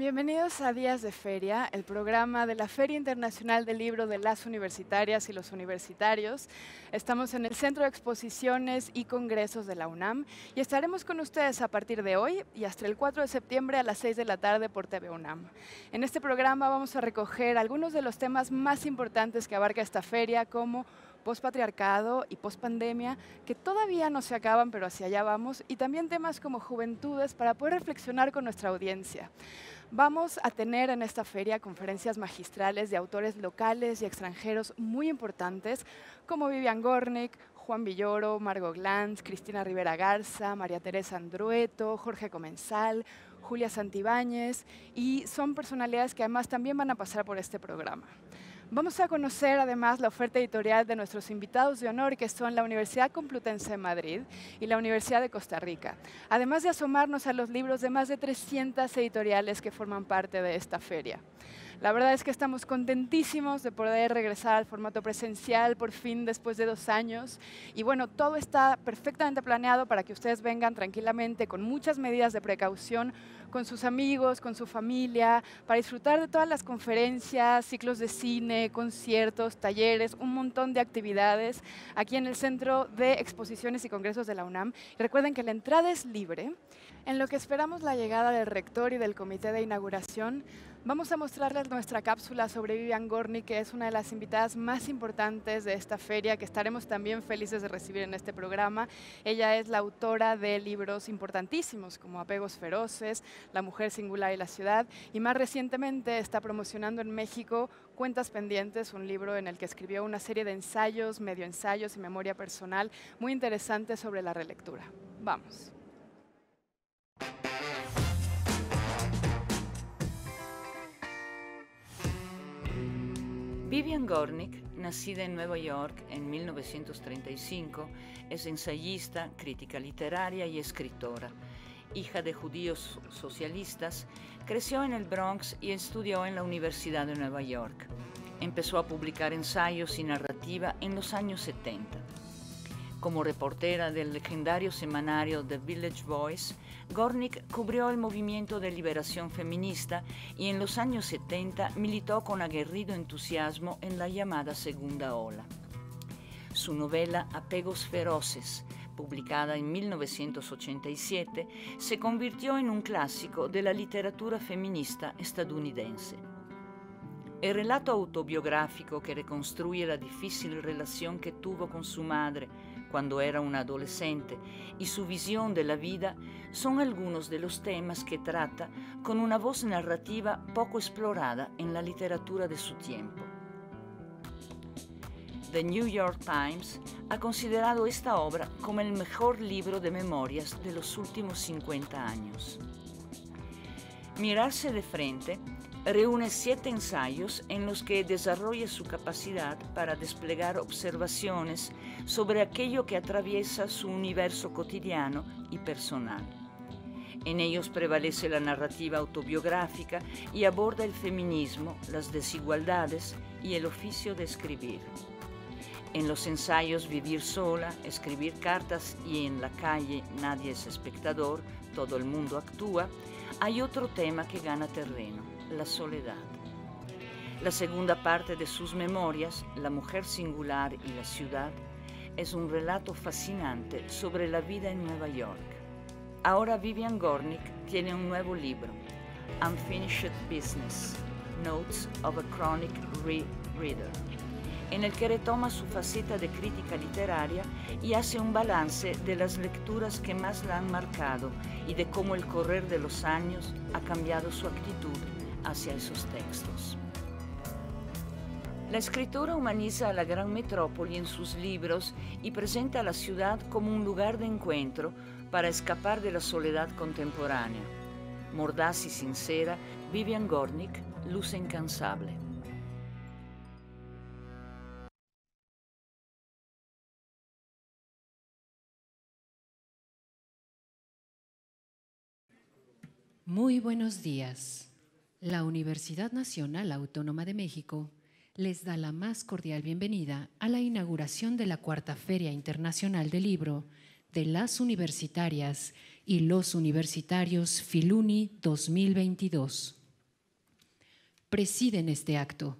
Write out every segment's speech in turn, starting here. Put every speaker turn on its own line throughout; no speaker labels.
Bienvenidos a Días de Feria, el programa de la Feria Internacional del Libro de las Universitarias y los Universitarios. Estamos en el Centro de Exposiciones y Congresos de la UNAM y estaremos con ustedes a partir de hoy y hasta el 4 de septiembre a las 6 de la tarde por TV UNAM. En este programa vamos a recoger algunos de los temas más importantes que abarca esta feria, como pospatriarcado y pospandemia, que todavía no se acaban, pero hacia allá vamos, y también temas como juventudes para poder reflexionar con nuestra audiencia. Vamos a tener en esta feria conferencias magistrales de autores locales y extranjeros muy importantes como Vivian Gornick, Juan Villoro, Margot Glantz, Cristina Rivera Garza, María Teresa Andrueto, Jorge Comensal, Julia Santibáñez y son personalidades que además también van a pasar por este programa. Vamos a conocer además la oferta editorial de nuestros invitados de honor, que son la Universidad Complutense de Madrid y la Universidad de Costa Rica, además de asomarnos a los libros de más de 300 editoriales que forman parte de esta feria. La verdad es que estamos contentísimos de poder regresar al formato presencial por fin después de dos años. Y bueno, todo está perfectamente planeado para que ustedes vengan tranquilamente con muchas medidas de precaución con sus amigos, con su familia, para disfrutar de todas las conferencias, ciclos de cine, conciertos, talleres, un montón de actividades aquí en el Centro de Exposiciones y Congresos de la UNAM. Recuerden que la entrada es libre en lo que esperamos la llegada del rector y del comité de inauguración, vamos a mostrarles nuestra cápsula sobre Vivian Gorni, que es una de las invitadas más importantes de esta feria, que estaremos también felices de recibir en este programa. Ella es la autora de libros importantísimos como Apegos Feroces, La Mujer Singular y la Ciudad, y más recientemente está promocionando en México Cuentas Pendientes, un libro en el que escribió una serie de ensayos, medio ensayos y memoria personal muy interesantes sobre la relectura. Vamos.
Vivian Gornick, nacida en Nueva York en 1935, es ensayista, crítica literaria y escritora. Hija de judíos socialistas, creció en el Bronx y estudió en la Universidad de Nueva York. Empezó a publicar ensayos y narrativa en los años 70. Como reportera del legendario semanario The Village Voice, Gornick cubrió el movimiento de liberación feminista y en los años 70 militó con aguerrido entusiasmo en la llamada Segunda Ola. Su novela Apegos Feroces, publicada en 1987, se convirtió en un clásico de la literatura feminista estadounidense. El relato autobiográfico que reconstruye la difícil relación que tuvo con su madre, cuando era un adolescente y su visión de la vida son algunos de los temas que trata con una voz narrativa poco explorada en la literatura de su tiempo. The New York Times ha considerado esta obra como el mejor libro de memorias de los últimos 50 años. Mirarse de frente reúne siete ensayos en los que desarrolla su capacidad para desplegar observaciones sobre aquello que atraviesa su universo cotidiano y personal. En ellos prevalece la narrativa autobiográfica y aborda el feminismo, las desigualdades y el oficio de escribir. En los ensayos Vivir sola, Escribir cartas y En la calle Nadie es espectador, Todo el mundo actúa, hay otro tema que gana terreno la soledad. La segunda parte de sus memorias, La mujer singular y la ciudad, es un relato fascinante sobre la vida en Nueva York. Ahora Vivian Gornick tiene un nuevo libro, Unfinished Business, Notes of a Chronic Reader, en el que retoma su faceta de crítica literaria y hace un balance de las lecturas que más la han marcado y de cómo el correr de los años ha cambiado su actitud hacia esos textos. La escritora humaniza a la gran metrópoli en sus libros y presenta a la ciudad como un lugar de encuentro para escapar de la soledad contemporánea. Mordaz y sincera, Vivian Gornick, Luz
incansable. Muy buenos días. La Universidad Nacional
Autónoma de México les da la más cordial bienvenida a la inauguración de la Cuarta Feria Internacional del Libro de las Universitarias y los Universitarios Filuni 2022. Presiden este acto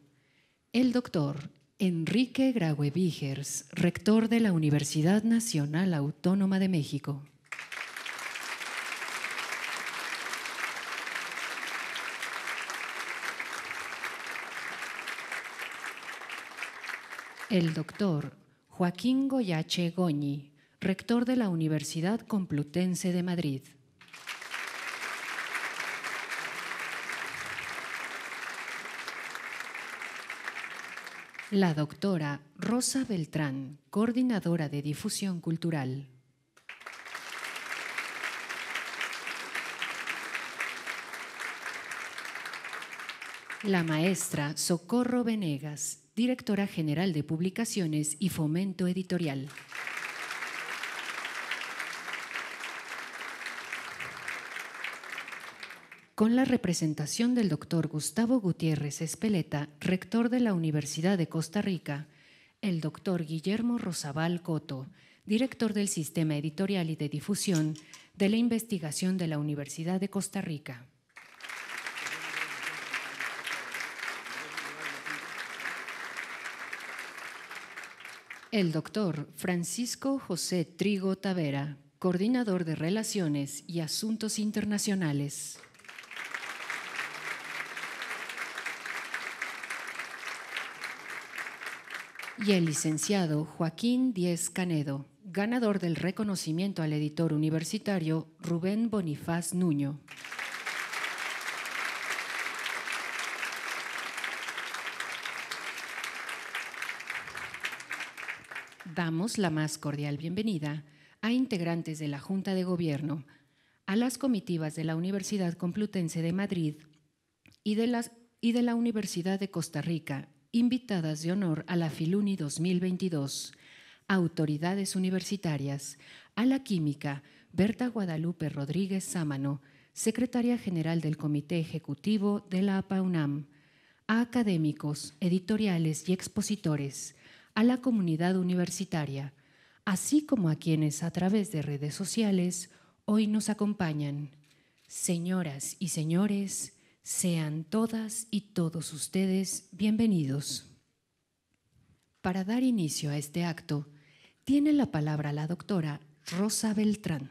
el doctor Enrique Graue Vigers, rector de la Universidad Nacional Autónoma de México. El doctor Joaquín Goyache Goñi, rector de la Universidad Complutense de Madrid. La doctora Rosa Beltrán, coordinadora de difusión cultural. La maestra Socorro Venegas, directora general de Publicaciones y Fomento Editorial. Con la representación del doctor Gustavo Gutiérrez Espeleta, rector de la Universidad de Costa Rica, el doctor Guillermo Rosabal Coto, director del Sistema Editorial y de Difusión de la Investigación de la Universidad de Costa Rica. El doctor Francisco José Trigo Tavera, coordinador de Relaciones y Asuntos Internacionales. Y el licenciado Joaquín Díez Canedo, ganador del reconocimiento al editor universitario Rubén Bonifaz Nuño. damos la más cordial bienvenida a integrantes de la Junta de Gobierno, a las comitivas de la Universidad Complutense de Madrid y de, la Universidad de Costa Rica, invitadas de honor a la Filuni 2022, a autoridades universitarias, a la química Berta Guadalupe Rodríguez Sámano, secretaria general del Comité Ejecutivo de la APAUNAM, a académicos, editoriales y expositores, a la comunidad universitaria, así como a quienes a través de redes sociales hoy nos acompañan. Señoras y señores, sean todas y todos ustedes bienvenidos. Para dar inicio a este acto, tiene la palabra la doctora Rosa Beltrán.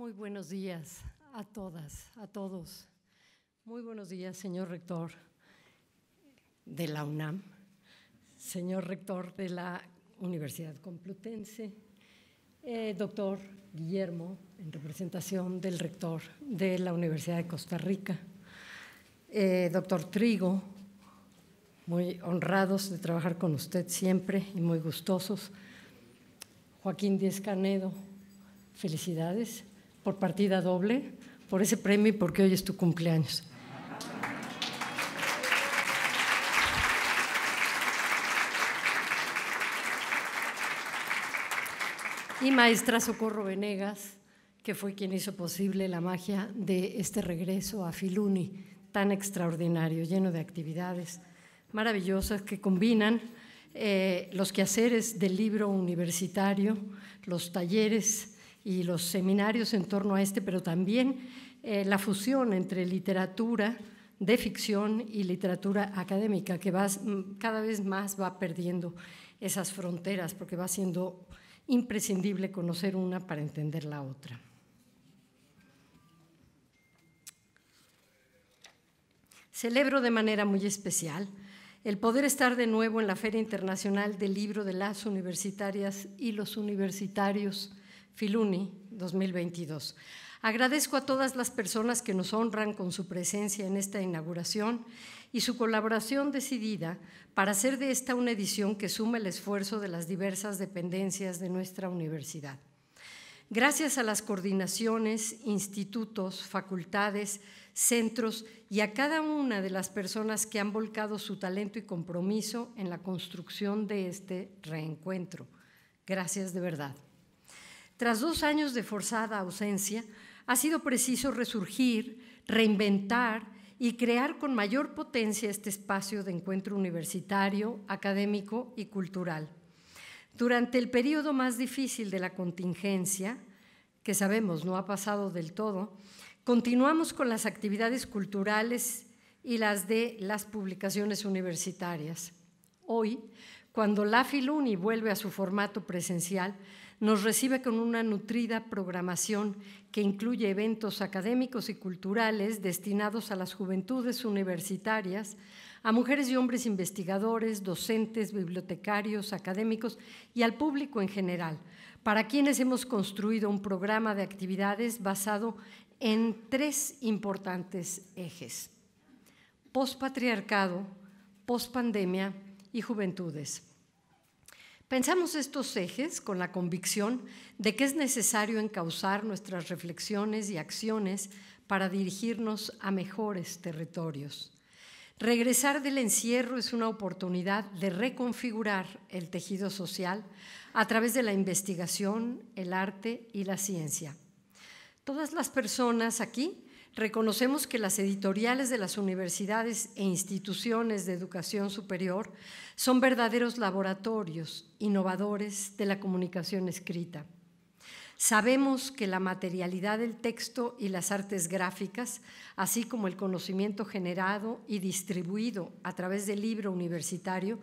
Muy buenos días a todas, a todos. Muy buenos días, señor rector de la UNAM, señor rector de la Universidad Complutense, eh, doctor Guillermo, en representación del rector de la Universidad de Costa Rica, eh, doctor Trigo, muy honrados de trabajar con usted siempre y muy gustosos. Joaquín Díez Canedo, felicidades por partida doble por ese premio y porque hoy es tu cumpleaños. Y maestra Socorro Venegas, que fue quien hizo posible la magia de este regreso a Filuni, tan extraordinario, lleno de actividades maravillosas que combinan eh, los quehaceres del libro universitario, los talleres, y los seminarios en torno a este, pero también eh, la fusión entre literatura de ficción y literatura académica, que mm, cada vez más va perdiendo esas fronteras, porque va siendo imprescindible conocer una para entender la otra. Celebro de manera muy especial el poder estar de nuevo en la Feria Internacional del Libro de las Universitarias y los Universitarios Filuni 2022. Agradezco a todas las personas que nos honran con su presencia en esta inauguración y su colaboración decidida para hacer de esta una edición que suma el esfuerzo de las diversas dependencias de nuestra universidad. Gracias a las coordinaciones, institutos, facultades, centros y a cada una de las personas que han volcado su talento y compromiso en la construcción de este reencuentro. Gracias de verdad. Tras dos años de forzada ausencia, ha sido preciso resurgir, reinventar y crear con mayor potencia este espacio de encuentro universitario, académico y cultural. Durante el periodo más difícil de la contingencia, que sabemos no ha pasado del todo, continuamos con las actividades culturales y las de las publicaciones universitarias. Hoy, cuando la Filuni vuelve a su formato presencial, nos recibe con una nutrida programación que incluye eventos académicos y culturales destinados a las juventudes universitarias, a mujeres y hombres investigadores, docentes, bibliotecarios, académicos y al público en general, para quienes hemos construido un programa de actividades basado en tres importantes ejes. Pospatriarcado, pospandemia y juventudes. Pensamos estos ejes con la convicción de que es necesario encauzar nuestras reflexiones y acciones para dirigirnos a mejores territorios. Regresar del encierro es una oportunidad de reconfigurar el tejido social a través de la investigación, el arte y la ciencia. Todas las personas aquí reconocemos que las editoriales de las universidades e instituciones de educación superior son verdaderos laboratorios innovadores de la comunicación escrita. Sabemos que la materialidad del texto y las artes gráficas, así como el conocimiento generado y distribuido a través del libro universitario,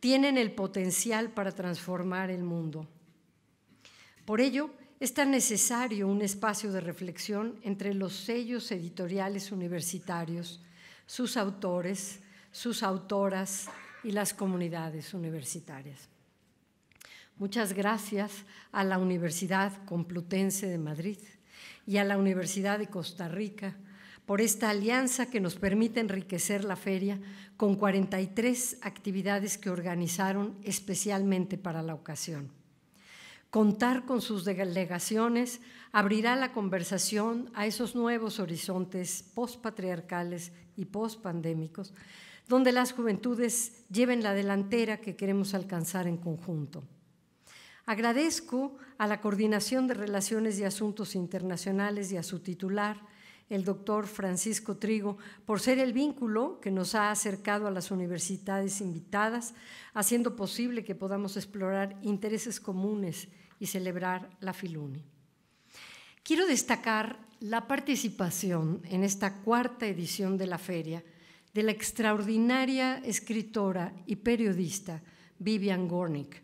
tienen el potencial para transformar el mundo. Por ello, es tan necesario un espacio de reflexión entre los sellos editoriales universitarios, sus autores, sus autoras y las comunidades universitarias. Muchas gracias a la Universidad Complutense de Madrid y a la Universidad de Costa Rica por esta alianza que nos permite enriquecer la feria con 43 actividades que organizaron especialmente para la ocasión. Contar con sus delegaciones abrirá la conversación a esos nuevos horizontes patriarcales y pandémicos, donde las juventudes lleven la delantera que queremos alcanzar en conjunto. Agradezco a la Coordinación de Relaciones y Asuntos Internacionales y a su titular, el doctor Francisco Trigo, por ser el vínculo que nos ha acercado a las universidades invitadas, haciendo posible que podamos explorar intereses comunes y celebrar la Filuni. Quiero destacar la participación en esta cuarta edición de la feria de la extraordinaria escritora y periodista Vivian Gornick,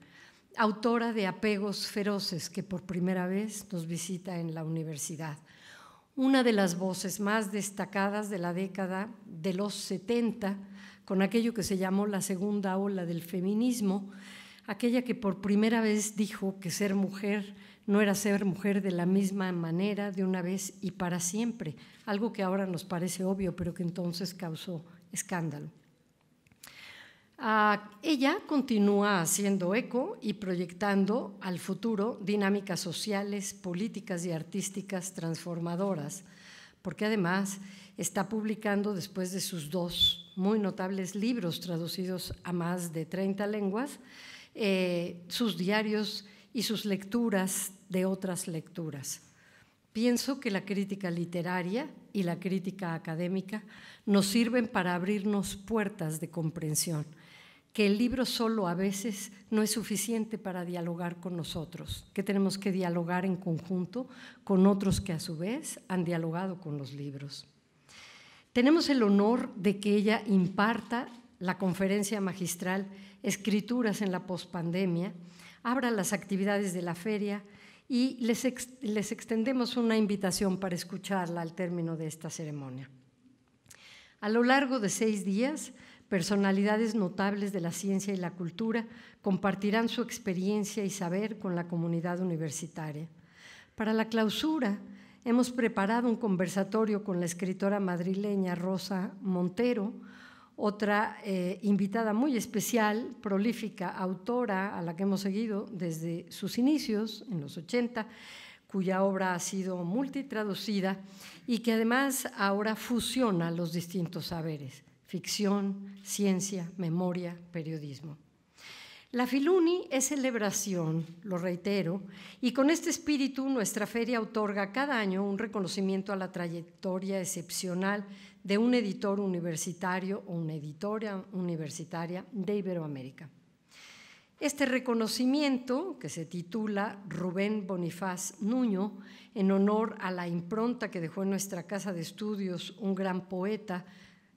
autora de Apegos Feroces, que por primera vez nos visita en la universidad. Una de las voces más destacadas de la década de los 70, con aquello que se llamó la segunda ola del feminismo, aquella que por primera vez dijo que ser mujer no era ser mujer de la misma manera, de una vez y para siempre, algo que ahora nos parece obvio, pero que entonces causó escándalo. Ah, ella continúa haciendo eco y proyectando al futuro dinámicas sociales, políticas y artísticas transformadoras, porque además está publicando después de sus dos muy notables libros traducidos a más de 30 lenguas, eh, sus diarios y sus lecturas de otras lecturas. Pienso que la crítica literaria y la crítica académica nos sirven para abrirnos puertas de comprensión, que el libro solo a veces no es suficiente para dialogar con nosotros, que tenemos que dialogar en conjunto con otros que a su vez han dialogado con los libros. Tenemos el honor de que ella imparta la conferencia magistral escrituras en la pospandemia, abra las actividades de la feria y les, les extendemos una invitación para escucharla al término de esta ceremonia. A lo largo de seis días, personalidades notables de la ciencia y la cultura compartirán su experiencia y saber con la comunidad universitaria. Para la clausura, hemos preparado un conversatorio con la escritora madrileña Rosa Montero, otra eh, invitada muy especial, prolífica autora a la que hemos seguido desde sus inicios en los 80, cuya obra ha sido multitraducida y que además ahora fusiona los distintos saberes, ficción, ciencia, memoria, periodismo. La Filuni es celebración, lo reitero, y con este espíritu nuestra feria otorga cada año un reconocimiento a la trayectoria excepcional de un editor universitario o una editora universitaria de Iberoamérica. Este reconocimiento, que se titula Rubén Bonifaz Nuño, en honor a la impronta que dejó en nuestra casa de estudios un gran poeta,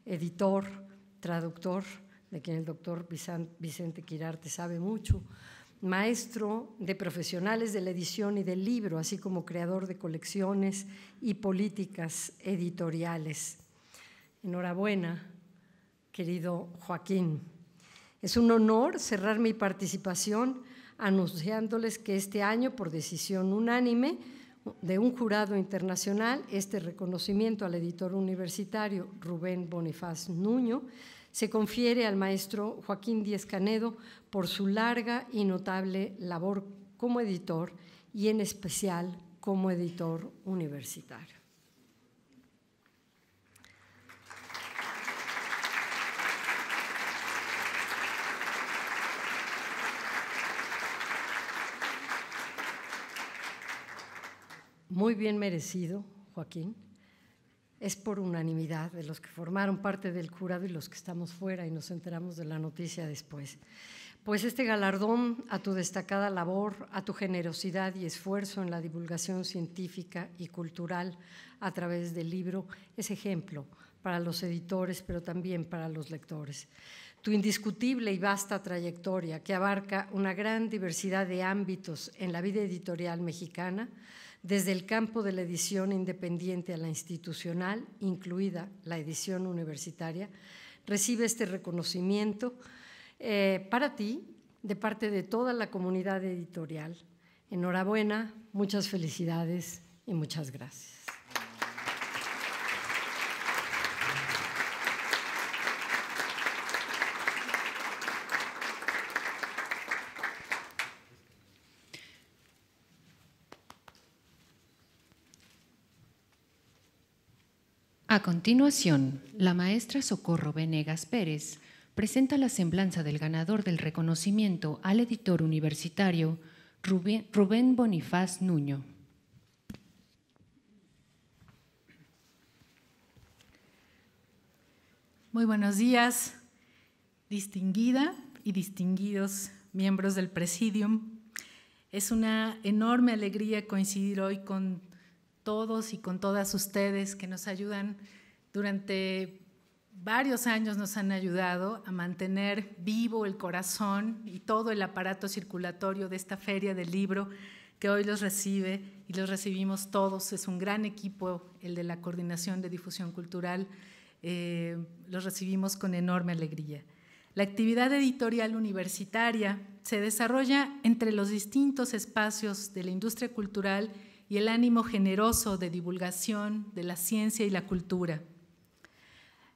editor, traductor, de quien el doctor Vicente Quirarte sabe mucho, maestro de profesionales de la edición y del libro, así como creador de colecciones y políticas editoriales. Enhorabuena, querido Joaquín. Es un honor cerrar mi participación anunciándoles que este año, por decisión unánime de un jurado internacional, este reconocimiento al editor universitario Rubén Bonifaz Nuño se confiere al maestro Joaquín Díez Canedo por su larga y notable labor como editor y en especial como editor universitario. muy bien merecido, Joaquín. Es por unanimidad de los que formaron parte del jurado y los que estamos fuera y nos enteramos de la noticia después. Pues este galardón a tu destacada labor, a tu generosidad y esfuerzo en la divulgación científica y cultural a través del libro es ejemplo para los editores, pero también para los lectores. Tu indiscutible y vasta trayectoria, que abarca una gran diversidad de ámbitos en la vida editorial mexicana, desde el campo de la edición independiente a la institucional, incluida la edición universitaria, recibe este reconocimiento eh, para ti de parte de toda la comunidad editorial. Enhorabuena, muchas felicidades y muchas gracias.
A continuación, la maestra Socorro Venegas Pérez presenta la semblanza del ganador del reconocimiento al editor universitario Rubén Bonifaz Nuño.
Muy buenos días, distinguida y distinguidos miembros del Presidium. Es una enorme alegría coincidir hoy con todos y con todas ustedes que nos ayudan durante varios años nos han ayudado a mantener vivo el corazón y todo el aparato circulatorio de esta feria del libro que hoy los recibe y los recibimos todos. Es un gran equipo el de la Coordinación de Difusión Cultural. Eh, los recibimos con enorme alegría. La actividad editorial universitaria se desarrolla entre los distintos espacios de la industria cultural y el ánimo generoso de divulgación de la ciencia y la cultura.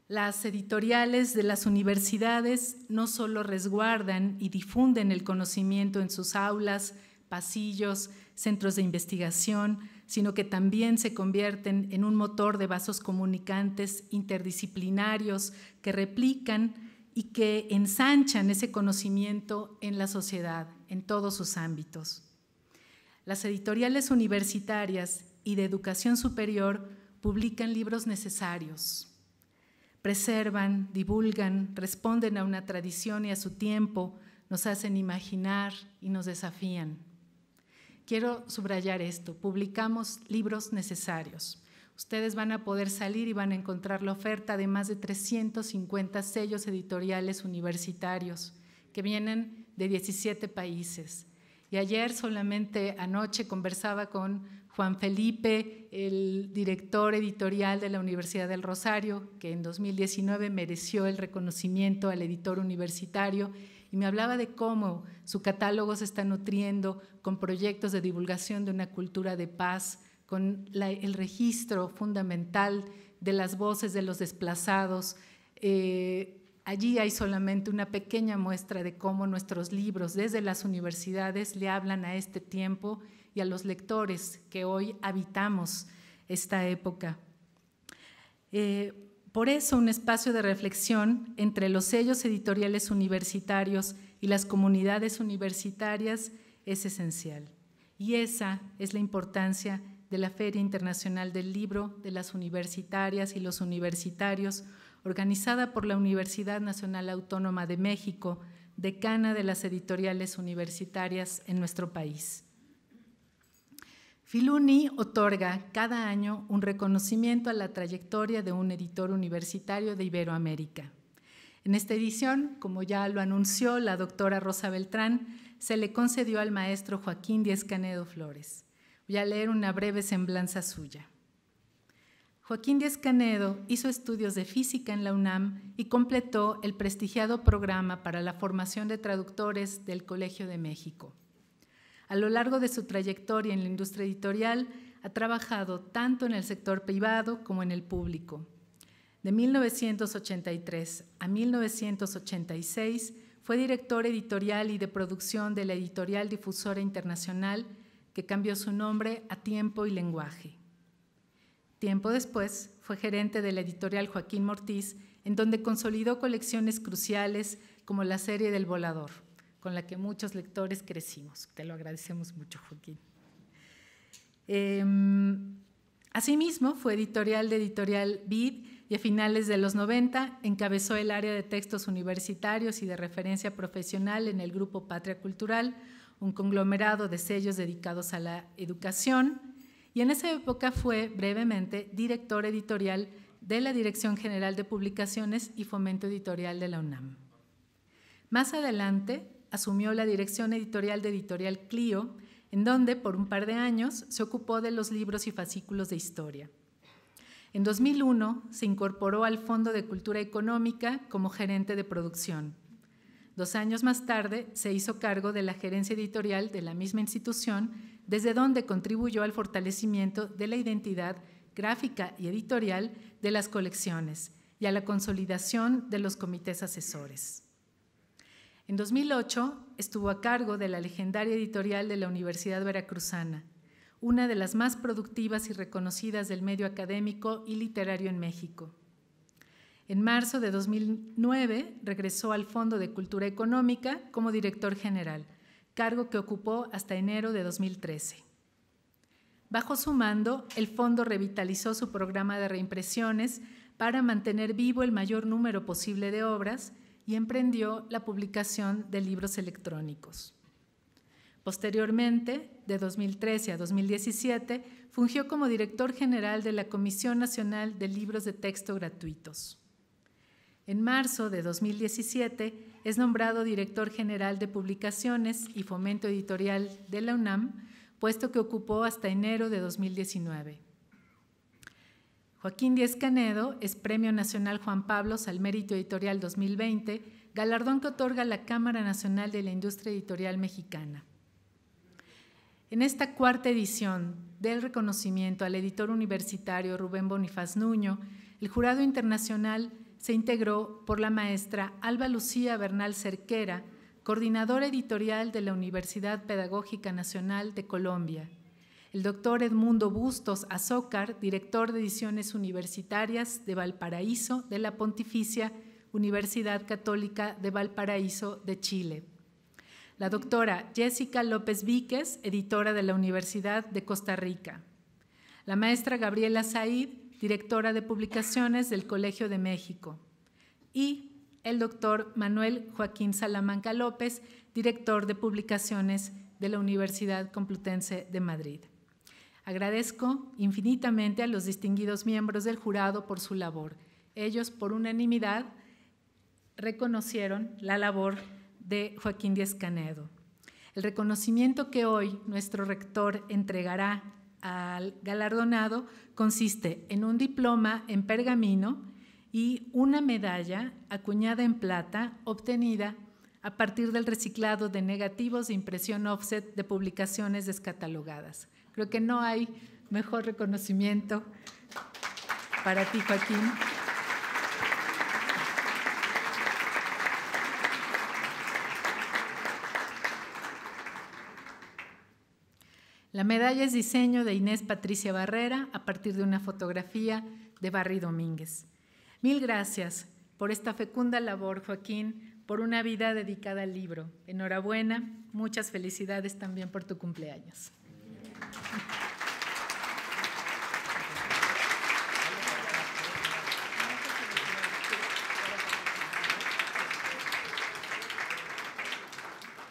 Las editoriales de las universidades no solo resguardan y difunden el conocimiento en sus aulas, pasillos, centros de investigación, sino que también se convierten en un motor de vasos comunicantes interdisciplinarios que replican y que ensanchan ese conocimiento en la sociedad, en todos sus ámbitos. Las editoriales universitarias y de educación superior publican libros necesarios. Preservan, divulgan, responden a una tradición y a su tiempo, nos hacen imaginar y nos desafían. Quiero subrayar esto, publicamos libros necesarios. Ustedes van a poder salir y van a encontrar la oferta de más de 350 sellos editoriales universitarios que vienen de 17 países. Y ayer solamente anoche conversaba con Juan Felipe, el director editorial de la Universidad del Rosario, que en 2019 mereció el reconocimiento al editor universitario, y me hablaba de cómo su catálogo se está nutriendo con proyectos de divulgación de una cultura de paz, con el registro fundamental de las voces de los desplazados, eh, Allí hay solamente una pequeña muestra de cómo nuestros libros desde las universidades le hablan a este tiempo y a los lectores que hoy habitamos esta época. Eh, por eso un espacio de reflexión entre los sellos editoriales universitarios y las comunidades universitarias es esencial. Y esa es la importancia de la Feria Internacional del Libro, de las universitarias y los universitarios organizada por la Universidad Nacional Autónoma de México, decana de las editoriales universitarias en nuestro país. Filuni otorga cada año un reconocimiento a la trayectoria de un editor universitario de Iberoamérica. En esta edición, como ya lo anunció la doctora Rosa Beltrán, se le concedió al maestro Joaquín Díez Canedo Flores. Voy a leer una breve semblanza suya. Joaquín Díaz Canedo hizo estudios de física en la UNAM y completó el prestigiado programa para la formación de traductores del Colegio de México. A lo largo de su trayectoria en la industria editorial, ha trabajado tanto en el sector privado como en el público. De 1983 a 1986 fue director editorial y de producción de la editorial Difusora Internacional, que cambió su nombre a Tiempo y Lenguaje. Tiempo después, fue gerente de la editorial Joaquín Mortiz, en donde consolidó colecciones cruciales como la serie del volador, con la que muchos lectores crecimos. Te lo agradecemos mucho, Joaquín. Em, asimismo, fue editorial de editorial BID y a finales de los 90 encabezó el área de textos universitarios y de referencia profesional en el grupo Patria Cultural, un conglomerado de sellos dedicados a la educación y en esa época fue brevemente director editorial de la Dirección General de Publicaciones y Fomento Editorial de la UNAM. Más adelante asumió la dirección editorial de Editorial Clio, en donde por un par de años se ocupó de los libros y fascículos de historia. En 2001 se incorporó al Fondo de Cultura Económica como gerente de producción Dos años más tarde se hizo cargo de la gerencia editorial de la misma institución, desde donde contribuyó al fortalecimiento de la identidad gráfica y editorial de las colecciones y a la consolidación de los comités asesores. En 2008 estuvo a cargo de la legendaria editorial de la Universidad Veracruzana, una de las más productivas y reconocidas del medio académico y literario en México. En marzo de 2009 regresó al Fondo de Cultura Económica como director general, cargo que ocupó hasta enero de 2013. Bajo su mando, el fondo revitalizó su programa de reimpresiones para mantener vivo el mayor número posible de obras y emprendió la publicación de libros electrónicos. Posteriormente, de 2013 a 2017, fungió como director general de la Comisión Nacional de Libros de Texto Gratuitos. En marzo de 2017 es nombrado director general de publicaciones y fomento editorial de la UNAM, puesto que ocupó hasta enero de 2019. Joaquín Díez Canedo es Premio Nacional Juan Pablos al Mérito Editorial 2020, galardón que otorga la Cámara Nacional de la Industria Editorial Mexicana. En esta cuarta edición del reconocimiento al editor universitario Rubén Bonifaz Nuño, el jurado internacional se integró por la maestra Alba Lucía Bernal Cerquera, coordinadora editorial de la Universidad Pedagógica Nacional de Colombia, el doctor Edmundo Bustos Azócar, director de ediciones universitarias de Valparaíso de la Pontificia Universidad Católica de Valparaíso de Chile, la doctora Jessica López Víquez, editora de la Universidad de Costa Rica, la maestra Gabriela Said, directora de publicaciones del Colegio de México, y el doctor Manuel Joaquín Salamanca López, director de publicaciones de la Universidad Complutense de Madrid. Agradezco infinitamente a los distinguidos miembros del jurado por su labor. Ellos, por unanimidad, reconocieron la labor de Joaquín Díaz Canedo. El reconocimiento que hoy nuestro rector entregará al galardonado consiste en un diploma en pergamino y una medalla acuñada en plata obtenida a partir del reciclado de negativos de impresión offset de publicaciones descatalogadas. Creo que no hay mejor reconocimiento para ti, Joaquín. La medalla es diseño de Inés Patricia Barrera a partir de una fotografía de Barry Domínguez. Mil gracias por esta fecunda labor, Joaquín, por una vida dedicada al libro. Enhorabuena, muchas felicidades también por tu cumpleaños.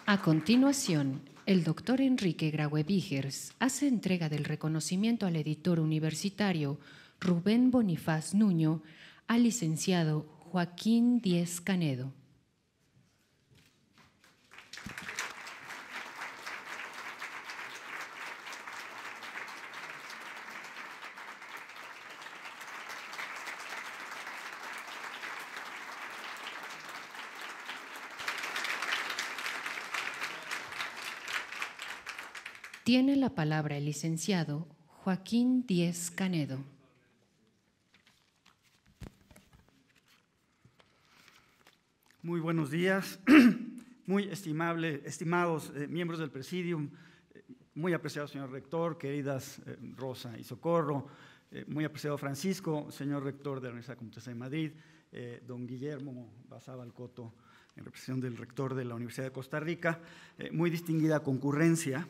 A
continuación, el doctor Enrique Grauevigers hace entrega del reconocimiento al editor universitario Rubén Bonifaz Nuño, al licenciado Joaquín Díez Canedo. Tiene la palabra el licenciado Joaquín Díez Canedo.
Muy buenos días, muy estimados eh, miembros del presidium, eh, muy apreciado señor rector, queridas eh, Rosa y Socorro, muy apreciado Francisco, señor rector de la Universidad Complutense de Madrid, don Guillermo Basábal Coto, en representación del rector de la Universidad de Costa Rica, muy distinguida concurrencia.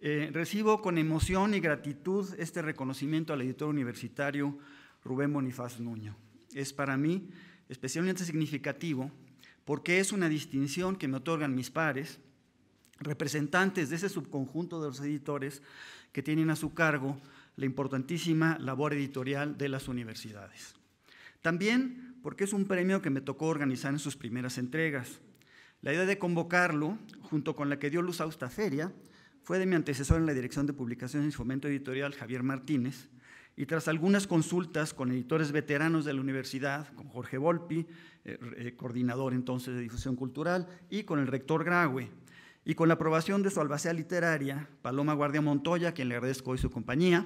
Eh, recibo con emoción y gratitud este reconocimiento al editor universitario Rubén Bonifaz Nuño. Es para mí especialmente significativo porque es una distinción que me otorgan mis pares, representantes de ese subconjunto de los editores que tienen a su cargo la importantísima labor editorial de las universidades. También porque es un premio que me tocó organizar en sus primeras entregas. La idea de convocarlo, junto con la que dio luz a esta feria, fue de mi antecesor en la Dirección de Publicaciones y Fomento Editorial, Javier Martínez, y tras algunas consultas con editores veteranos de la universidad, con Jorge Volpi, eh, eh, coordinador entonces de difusión cultural, y con el rector Graue, y con la aprobación de su albacea literaria, Paloma Guardia Montoya, quien le agradezco hoy su compañía,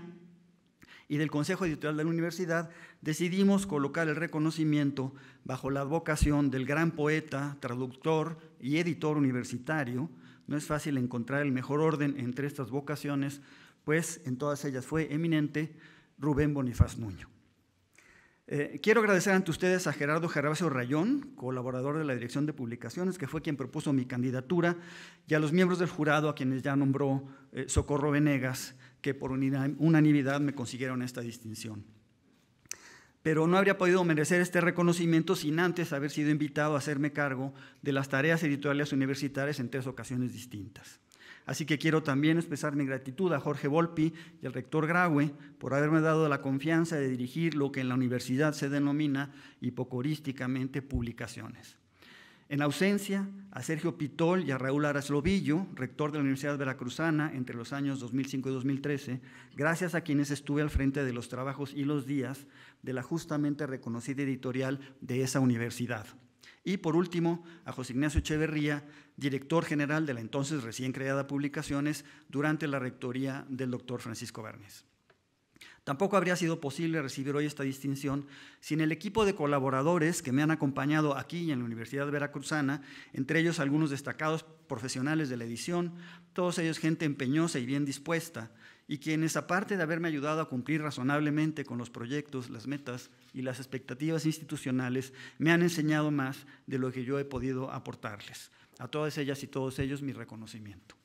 y del Consejo Editorial de la Universidad, decidimos colocar el reconocimiento bajo la vocación del gran poeta, traductor y editor universitario, no es fácil encontrar el mejor orden entre estas vocaciones, pues en todas ellas fue eminente Rubén Bonifaz Nuño. Eh, quiero agradecer ante ustedes a Gerardo Gervasio Rayón, colaborador de la Dirección de Publicaciones, que fue quien propuso mi candidatura, y a los miembros del jurado, a quienes ya nombró eh, Socorro Venegas, que por unanimidad me consiguieron esta distinción pero no habría podido merecer este reconocimiento sin antes haber sido invitado a hacerme cargo de las tareas editoriales universitarias en tres ocasiones distintas. Así que quiero también expresar mi gratitud a Jorge Volpi y al rector Graue por haberme dado la confianza de dirigir lo que en la universidad se denomina hipocorísticamente publicaciones. En ausencia, a Sergio Pitol y a Raúl Araslovillo, rector de la Universidad Veracruzana entre los años 2005 y 2013, gracias a quienes estuve al frente de los trabajos y los días, de la justamente reconocida editorial de esa universidad. Y por último, a José Ignacio Echeverría, director general de la entonces recién creada Publicaciones durante la rectoría del doctor Francisco Bernes. Tampoco habría sido posible recibir hoy esta distinción sin el equipo de colaboradores que me han acompañado aquí en la Universidad Veracruzana, entre ellos algunos destacados profesionales de la edición, todos ellos gente empeñosa y bien dispuesta, y quienes, aparte de haberme ayudado a cumplir razonablemente con los proyectos, las metas y las expectativas institucionales, me han enseñado más de lo que yo he podido aportarles. A todas ellas y todos ellos mi reconocimiento.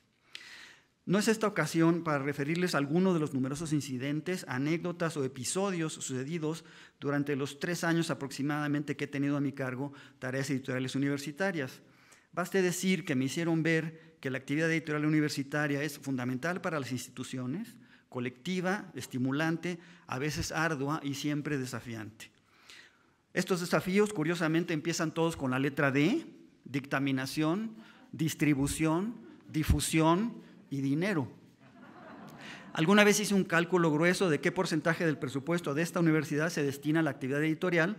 No es esta ocasión para referirles a alguno de los numerosos incidentes, anécdotas o episodios sucedidos durante los tres años aproximadamente que he tenido a mi cargo tareas editoriales universitarias. Baste decir que me hicieron ver la actividad editorial universitaria es fundamental para las instituciones, colectiva, estimulante, a veces ardua y siempre desafiante. Estos desafíos, curiosamente, empiezan todos con la letra D, dictaminación, distribución, difusión y dinero. Alguna vez hice un cálculo grueso de qué porcentaje del presupuesto de esta universidad se destina a la actividad editorial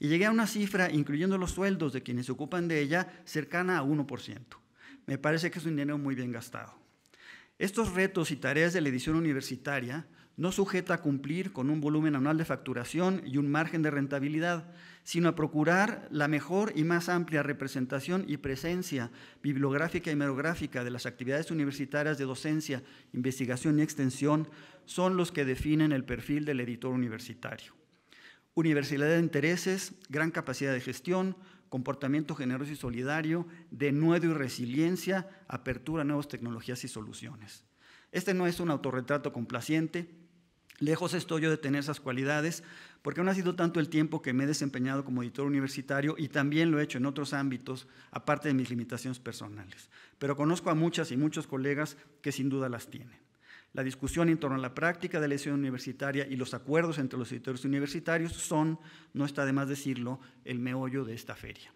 y llegué a una cifra, incluyendo los sueldos de quienes se ocupan de ella, cercana a 1% me parece que es un dinero muy bien gastado. Estos retos y tareas de la edición universitaria no sujeta a cumplir con un volumen anual de facturación y un margen de rentabilidad, sino a procurar la mejor y más amplia representación y presencia bibliográfica y merográfica de las actividades universitarias de docencia, investigación y extensión son los que definen el perfil del editor universitario. Universidad de intereses, gran capacidad de gestión, comportamiento generoso y solidario, de y resiliencia, apertura a nuevas tecnologías y soluciones. Este no es un autorretrato complaciente, Lejos estoy yo de tener esas cualidades, porque no ha sido tanto el tiempo que me he desempeñado como editor universitario y también lo he hecho en otros ámbitos, aparte de mis limitaciones personales. Pero conozco a muchas y muchos colegas que sin duda las tienen. La discusión en torno a la práctica de la edición universitaria y los acuerdos entre los editores universitarios son, no está de más decirlo, el meollo de esta feria.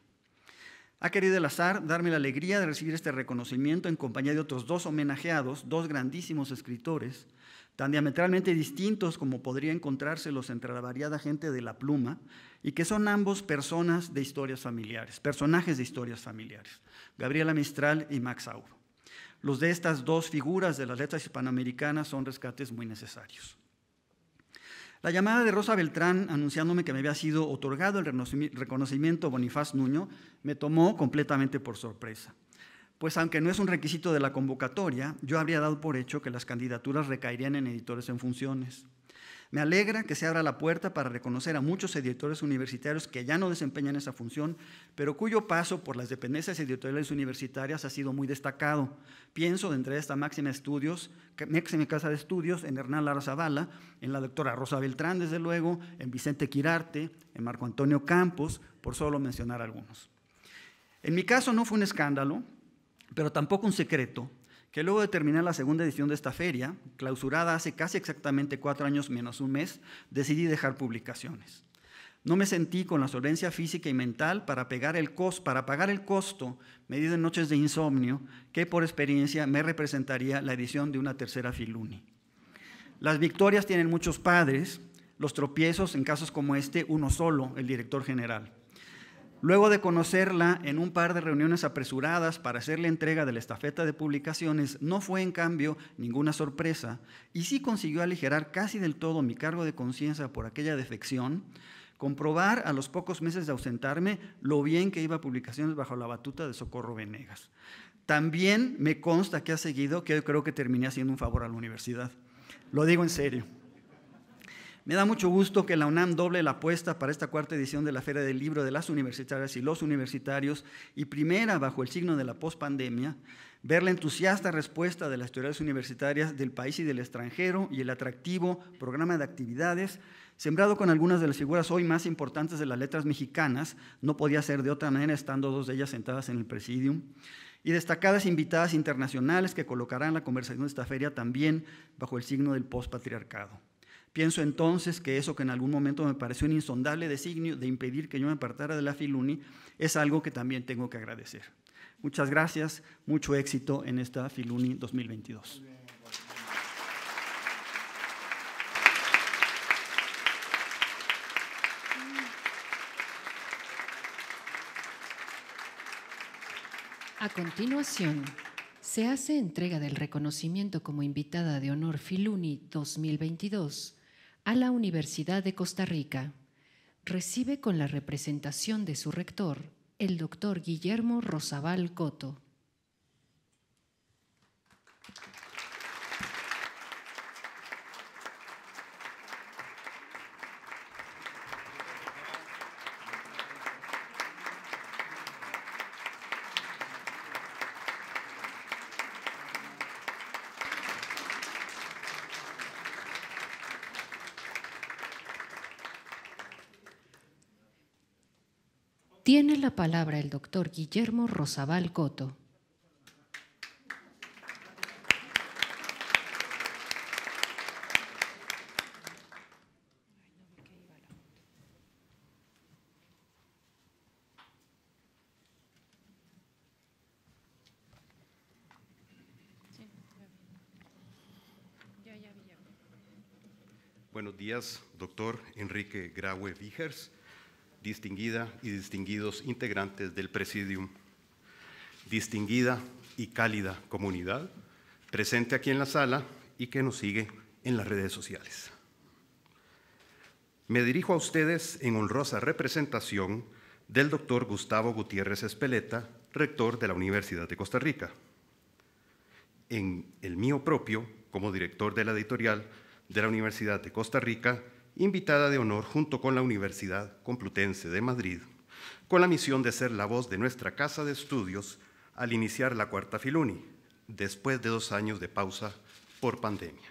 Ha querido el azar darme la alegría de recibir este reconocimiento en compañía de otros dos homenajeados, dos grandísimos escritores, tan diametralmente distintos como podría encontrárselos entre la variada gente de la pluma, y que son ambos personas de historias familiares, personajes de historias familiares, Gabriela Mistral y Max Auro. Los de estas dos figuras de las letras hispanoamericanas son rescates muy necesarios. La llamada de Rosa Beltrán anunciándome que me había sido otorgado el reconocimiento Bonifaz Nuño me tomó completamente por sorpresa. Pues aunque no es un requisito de la convocatoria, yo habría dado por hecho que las candidaturas recaerían en editores en funciones. Me alegra que se abra la puerta para reconocer a muchos editores universitarios que ya no desempeñan esa función, pero cuyo paso por las dependencias editoriales universitarias ha sido muy destacado. Pienso dentro de esta máxima, estudios, máxima casa de estudios en Hernán Lara Zavala, en la doctora Rosa Beltrán, desde luego, en Vicente Quirarte, en Marco Antonio Campos, por solo mencionar algunos. En mi caso no fue un escándalo, pero tampoco un secreto que luego de terminar la segunda edición de esta feria, clausurada hace casi exactamente cuatro años menos un mes, decidí dejar publicaciones. No me sentí con la solvencia física y mental para, pagar el costo medido en noches de insomnio que por experiencia me representaría la edición de una tercera Filuni. Las victorias tienen muchos padres, los tropiezos en casos como este uno solo, el director general. Luego de conocerla en un par de reuniones apresuradas para hacerle entrega de la estafeta de publicaciones, no fue en cambio ninguna sorpresa y sí consiguió aligerar casi del todo mi cargo de conciencia por aquella defección, comprobar a los pocos meses de ausentarme lo bien que iba a publicaciones bajo la batuta de Socorro Venegas. También me consta que ha seguido que yo creo que terminé haciendo un favor a la universidad. Lo digo en serio. Me da mucho gusto que la UNAM doble la apuesta para esta cuarta edición de la Feria del Libro de las Universitarias y los Universitarios y primera bajo el signo de la pospandemia, ver la entusiasta respuesta de las autoridades universitarias del país y del extranjero y el atractivo programa de actividades sembrado con algunas de las figuras hoy más importantes de las letras mexicanas, no podía ser de otra manera estando dos de ellas sentadas en el presidium y destacadas invitadas internacionales que colocarán la conversación de esta feria también bajo el signo del postpatriarcado. Pienso entonces que eso que en algún momento me pareció un insondable designio de impedir que yo me apartara de la Filuni es algo que también tengo que agradecer. Muchas gracias, mucho éxito en esta Filuni 2022.
A continuación, se hace entrega del reconocimiento como invitada de honor Filuni 2022 a la Universidad de Costa Rica. Recibe con la representación de su rector, el doctor Guillermo Rosabal Coto. palabra el doctor Guillermo Rosabal Coto.
Buenos días, doctor Enrique Graue Vigers distinguida y distinguidos integrantes del Presidium, distinguida y cálida comunidad presente aquí en la sala y que nos sigue en las redes sociales. Me dirijo a ustedes en honrosa representación del doctor Gustavo Gutiérrez Espeleta, rector de la Universidad de Costa Rica. En el mío propio, como director de la editorial de la Universidad de Costa Rica, invitada de honor junto con la Universidad Complutense de Madrid, con la misión de ser la voz de nuestra casa de estudios al iniciar la cuarta Filuni, después de dos años de pausa por pandemia.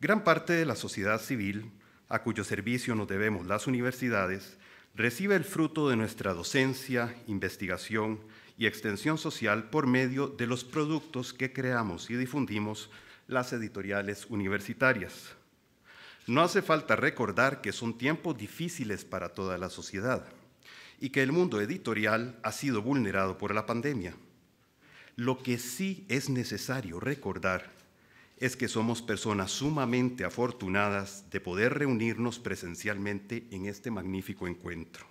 Gran parte de la sociedad civil, a cuyo servicio nos debemos las universidades, recibe el fruto de nuestra docencia, investigación y extensión social por medio de los productos que creamos y difundimos las editoriales universitarias. No hace falta recordar que son tiempos difíciles para toda la sociedad y que el mundo editorial ha sido vulnerado por la pandemia. Lo que sí es necesario recordar es que somos personas sumamente afortunadas de poder reunirnos presencialmente en este magnífico encuentro,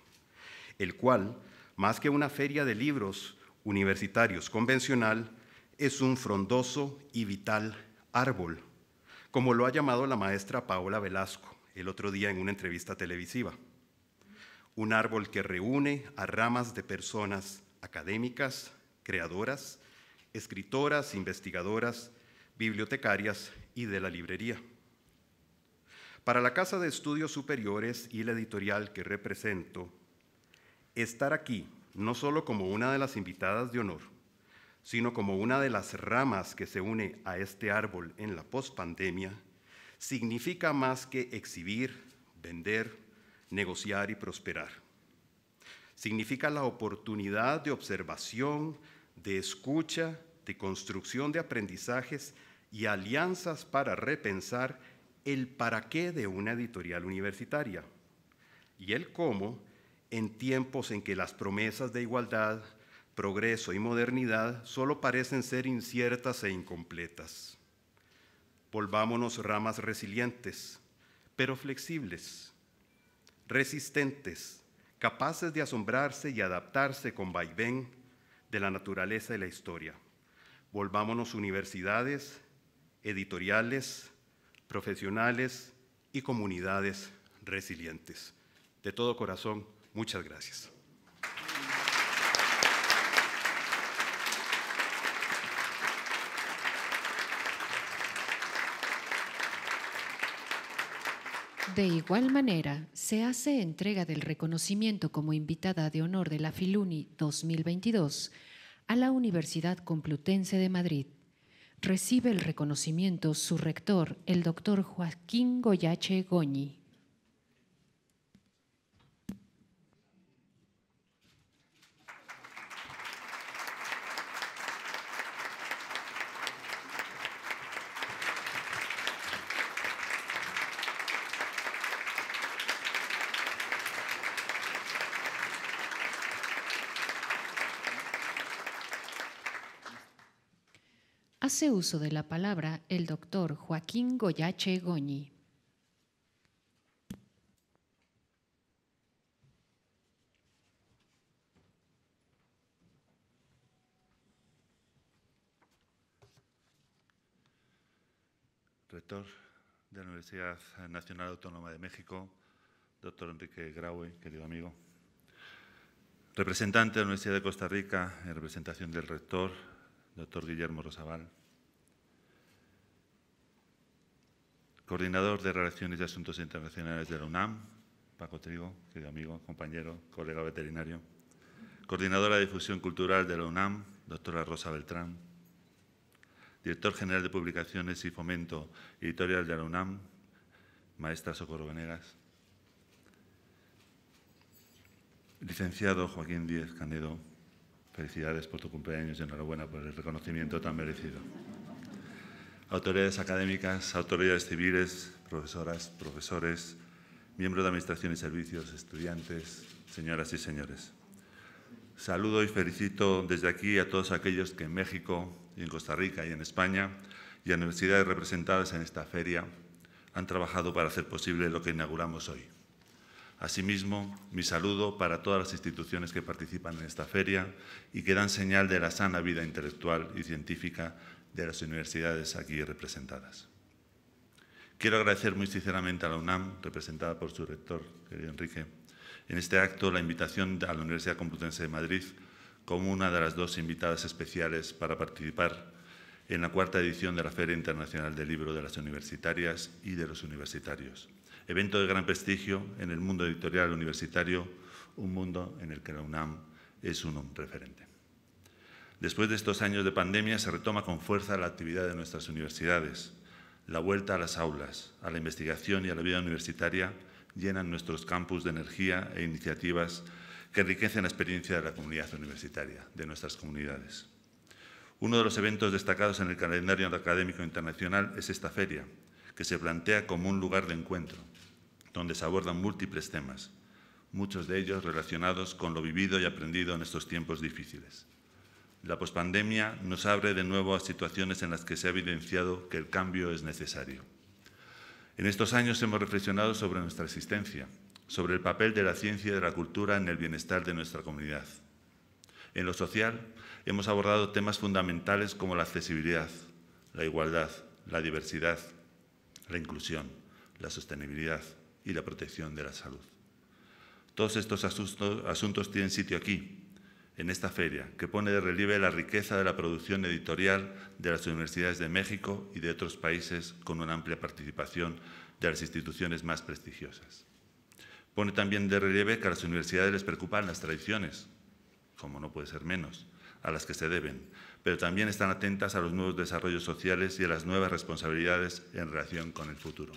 el cual, más que una feria de libros universitarios convencional, es un frondoso y vital árbol, como lo ha llamado la maestra Paola Velasco el otro día en una entrevista televisiva. Un árbol que reúne a ramas de personas académicas, creadoras, escritoras, investigadoras, bibliotecarias y de la librería. Para la Casa de Estudios Superiores y la editorial que represento, estar aquí no solo como una de las invitadas de honor, sino como una de las ramas que se une a este árbol en la pospandemia, significa más que exhibir, vender, negociar y prosperar. Significa la oportunidad de observación, de escucha, de construcción de aprendizajes y alianzas para repensar el para qué de una editorial universitaria y el cómo en tiempos en que las promesas de igualdad, progreso y modernidad solo parecen ser inciertas e incompletas. Volvámonos ramas resilientes, pero flexibles, resistentes, capaces de asombrarse y adaptarse con vaivén de la naturaleza y la historia. Volvámonos universidades, editoriales, profesionales y comunidades resilientes. De todo corazón, muchas gracias.
De igual manera, se hace entrega del reconocimiento como invitada de honor de la Filuni 2022 a la Universidad Complutense de Madrid. Recibe el reconocimiento su rector, el doctor Joaquín Goyache Goñi. hace uso de la palabra el doctor Joaquín Goyache Goñi.
Rector de la Universidad Nacional Autónoma de México, doctor Enrique Graue, querido amigo. Representante de la Universidad de Costa Rica, en representación del rector, doctor Guillermo Rosabal. coordinador de Relaciones y Asuntos Internacionales de la UNAM, Paco Trigo, querido amigo, compañero, colega veterinario, coordinadora de difusión cultural de la UNAM, doctora Rosa Beltrán, director general de Publicaciones y Fomento Editorial de la UNAM, maestra Socorro Venegas, licenciado Joaquín Díez Canedo, felicidades por tu cumpleaños y enhorabuena por el reconocimiento tan merecido autoridades académicas, autoridades civiles, profesoras, profesores, miembros de Administración y Servicios, estudiantes, señoras y señores. Saludo y felicito desde aquí a todos aquellos que en México y en Costa Rica y en España y a universidades representadas en esta feria han trabajado para hacer posible lo que inauguramos hoy. Asimismo, mi saludo para todas las instituciones que participan en esta feria y que dan señal de la sana vida intelectual y científica de las universidades aquí representadas. Quiero agradecer muy sinceramente a la UNAM, representada por su rector, querido Enrique, en este acto la invitación a la Universidad Complutense de Madrid como una de las dos invitadas especiales para participar en la cuarta edición de la Feria Internacional del Libro de las Universitarias y de los Universitarios. Evento de gran prestigio en el mundo editorial universitario, un mundo en el que la UNAM es un referente. Después de estos años de pandemia se retoma con fuerza la actividad de nuestras universidades. La vuelta a las aulas, a la investigación y a la vida universitaria llenan nuestros campus de energía e iniciativas que enriquecen la experiencia de la comunidad universitaria, de nuestras comunidades. Uno de los eventos destacados en el calendario académico internacional es esta feria, que se plantea como un lugar de encuentro, donde se abordan múltiples temas, muchos de ellos relacionados con lo vivido y aprendido en estos tiempos difíciles la pospandemia nos abre de nuevo a situaciones en las que se ha evidenciado que el cambio es necesario. En estos años hemos reflexionado sobre nuestra existencia, sobre el papel de la ciencia y de la cultura en el bienestar de nuestra comunidad. En lo social hemos abordado temas fundamentales como la accesibilidad, la igualdad, la diversidad, la inclusión, la sostenibilidad y la protección de la salud. Todos estos asuntos, tienen sitio aquí, en esta feria, que pone de relieve la riqueza de la producción editorial de las universidades de México y de otros países con una amplia participación de las instituciones más prestigiosas. Pone también de relieve que a las universidades les preocupan las tradiciones, como no puede ser menos, a las que se deben, pero también están atentas a los nuevos desarrollos sociales y a las nuevas responsabilidades en relación con el futuro.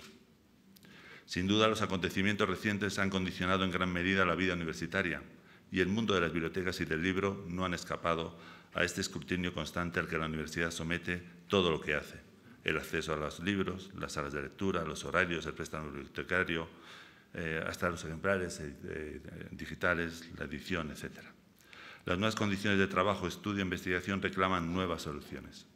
Sin duda, los acontecimientos recientes han condicionado en gran medida la vida universitaria, y el mundo de las bibliotecas y del libro no han escapado a este escrutinio constante al que la universidad somete todo lo que hace. El acceso a los libros, las salas de lectura, los horarios, el préstamo bibliotecario, eh, hasta los ejemplares eh, eh, digitales, la edición, etc. Las nuevas condiciones de trabajo, estudio e investigación reclaman nuevas soluciones.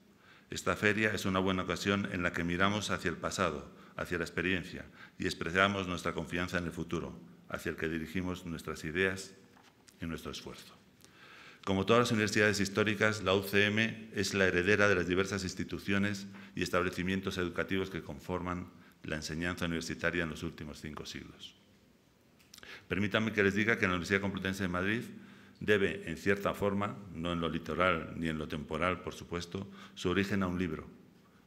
Esta feria es una buena ocasión en la que miramos hacia el pasado, hacia la experiencia y expresamos nuestra confianza en el futuro, hacia el que dirigimos nuestras ideas en nuestro esfuerzo. Como todas las universidades históricas, la UCM es la heredera de las diversas instituciones y establecimientos educativos que conforman la enseñanza universitaria en los últimos cinco siglos. Permítanme que les diga que la Universidad Complutense de Madrid debe, en cierta forma, no en lo litoral ni en lo temporal, por supuesto, su origen a un libro,